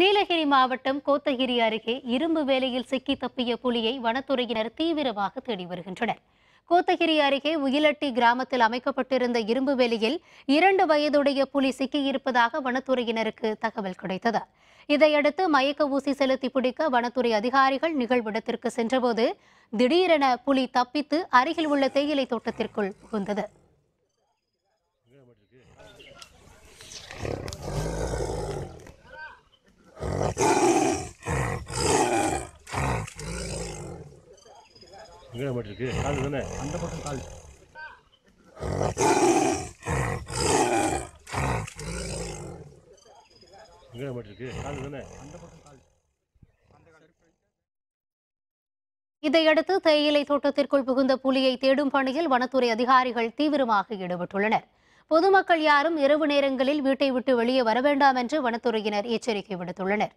நீலகிரி மாவட்டம் கோத்தகிரி அருகே இரும்பு வேலையில் சிக்கி தப்பிய புலியை வனத்துறையினர் தீவிரமாக தேடி வருகின்றனர் கோத்தகிரி அருகே உயிலட்டி கிராமத்தில் அமைக்கப்பட்டிருந்த இரும்பு வேலையில் இரண்டு வயதுடைய புலி சிக்கியிருப்பதாக வனத்துறையினருக்கு தகவல் கிடைத்தது இதையடுத்து மயக்க ஊசி செலுத்தி பிடிக்க வனத்துறை அதிகாரிகள் நிகழ்விடத்திற்கு சென்றபோது திடீரென புலி தப்பித்து அருகில் உள்ள தேயிலை தோட்டத்திற்குள் புகுந்தது எங்கே கால் தானே அந்த பக்கம் கால் எங்கே கால் தானே அந்த பக்கம் கால் இதையடுத்து தேயிலை தோட்டத்திற்குள் புகுந்த புலியை தேடும் பணியில் வனத்துறை அதிகாரிகள் தீவிரமாக ஈடுபட்டுள்ளனர் பொதுமக்கள் யாரும் இரவு நேரங்களில் வீட்டை விட்டு வெளியே வர வேண்டாம் என்று வனத்துறையினர் எச்சரிக்கை விடுத்துள்ளனர்